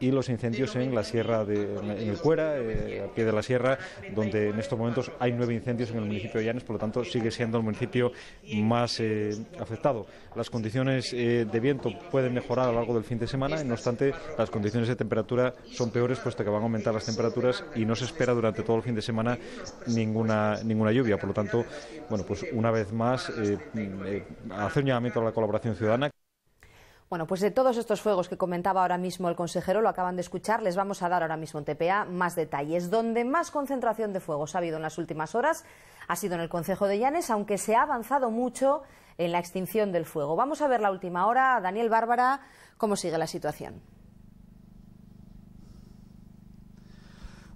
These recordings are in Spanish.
y los incendios en la sierra de el Cuera, eh, al pie de la sierra, donde en estos momentos hay nueve incendios en el municipio de Llanes, por lo tanto sigue siendo el municipio más eh, afectado. Las condiciones eh, de viento pueden mejorar a lo largo del fin de semana, no obstante, las condiciones de temperatura son peores, puesto que van a aumentar las temperaturas y no se espera durante todo el fin de semana ninguna, ninguna lluvia. Por lo tanto, bueno, pues una vez más, hacer un llamamiento a la colaboración ciudadana bueno, pues de todos estos fuegos que comentaba ahora mismo el consejero, lo acaban de escuchar, les vamos a dar ahora mismo en TPA más detalles. Donde más concentración de fuegos ha habido en las últimas horas ha sido en el Concejo de Llanes, aunque se ha avanzado mucho en la extinción del fuego. Vamos a ver la última hora. Daniel Bárbara, cómo sigue la situación.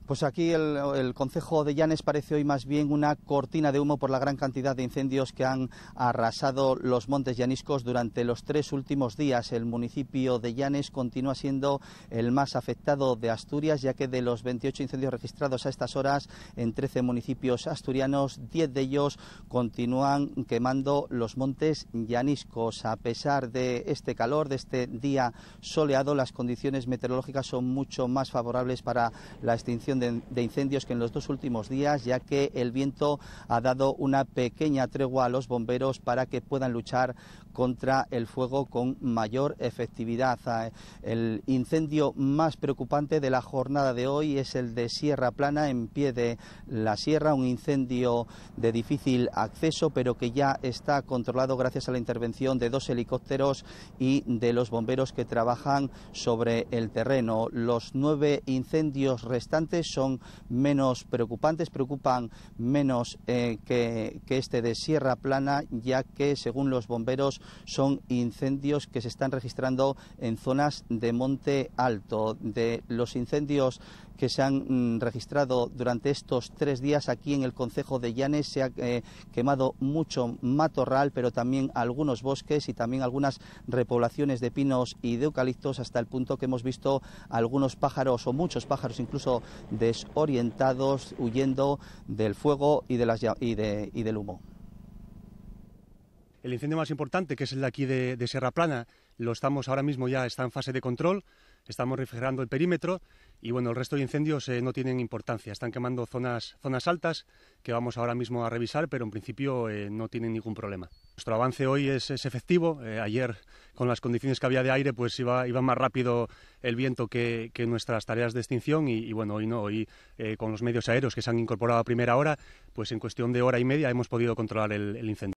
Pues aquí el, Concejo de Llanes parece hoy más bien una cortina de humo por la gran cantidad de incendios que han arrasado los montes llaniscos durante los tres últimos días. El municipio de Llanes continúa siendo el más afectado de Asturias, ya que de los 28 incendios registrados a estas horas en 13 municipios asturianos, 10 de ellos continúan quemando los montes llaniscos. A pesar de este calor, de este día soleado, las condiciones meteorológicas son mucho más favorables para la extinción de, incendios que en los dos últimos días, ya que el viento ha dado una pequeña tregua a los bomberos para que puedan luchar contra el fuego con mayor efectividad. Ah, el incendio más preocupante de la jornada de hoy es el de Sierra Plana, en pie de la sierra, un incendio de difícil acceso, pero que ya está controlado gracias a la intervención de dos helicópteros y de los bomberos que trabajan sobre el terreno. Los nueve incendios restantes son menos preocupantes, preocupan menos eh, que, este de Sierra Plana, ya que según los bomberos son incendios que se están registrando en zonas de monte alto. De los incendios que se han mm, registrado durante estos tres días aquí en el concejo de Llanes. Se ha eh, quemado mucho matorral, pero también algunos bosques y también algunas repoblaciones de pinos y de eucaliptos, hasta el punto que hemos visto algunos pájaros o muchos pájaros incluso desorientados, huyendo del fuego y, de las, y, y del humo. El incendio más importante, que es el de aquí de, de Sierra Plana, lo estamos ahora mismo ya, está en fase de control estamos refrigerando el perímetro y bueno, el resto de incendios eh, no tienen importancia. Están quemando zonas, zonas altas que vamos ahora mismo a revisar, pero en principio eh, no tienen ningún problema. Nuestro avance hoy es, efectivo. Eh, ayer, con las condiciones que había de aire, pues iba, iba más rápido el viento que, nuestras tareas de extinción y, bueno, hoy no, hoy con los medios aéreos que se han incorporado a primera hora, pues en cuestión de hora y media hemos podido controlar el incendio.